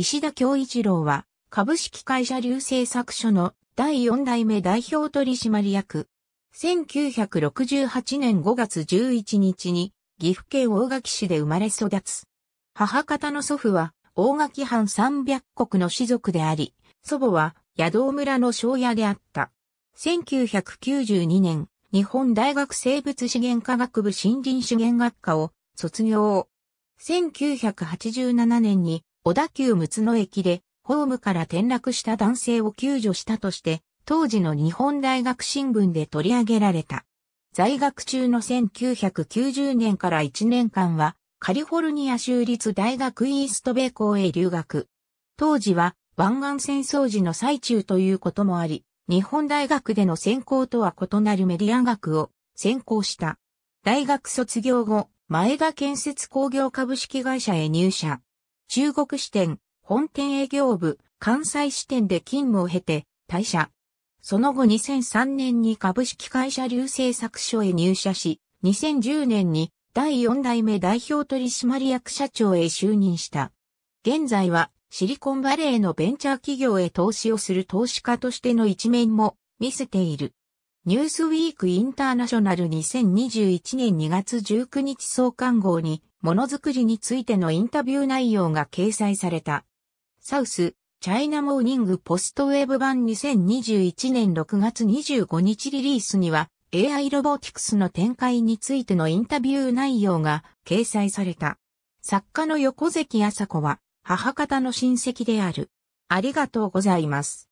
石田京一郎は、株式会社流政作所の第4代目代表取締役。1968年5月11日に、岐阜県大垣市で生まれ育つ。母方の祖父は、大垣藩三百国の士族であり、祖母は、野道村の庄屋であった。1992年、日本大学生物資源科学部森林資源学科を卒業。1987年に小田急六つ野駅でホームから転落した男性を救助したとして、当時の日本大学新聞で取り上げられた。在学中の1990年から1年間は、カリフォルニア州立大学イーストベイ校へ留学。当時は湾岸戦争時の最中ということもあり、日本大学での専攻とは異なるメディア学を専攻した。大学卒業後、前田建設工業株式会社へ入社。中国支店、本店営業部、関西支店で勤務を経て退社。その後2003年に株式会社流星作所へ入社し、2010年に第4代目代表取締役社長へ就任した。現在はシリコンバレーのベンチャー企業へ投資をする投資家としての一面も見せている。ニュースウィークインターナショナル2021年2月19日創刊号に、ものづくりについてのインタビュー内容が掲載された。サウス、チャイナモーニングポストウェブ版2021年6月25日リリースには AI ロボティクスの展開についてのインタビュー内容が掲載された。作家の横関麻子は母方の親戚である。ありがとうございます。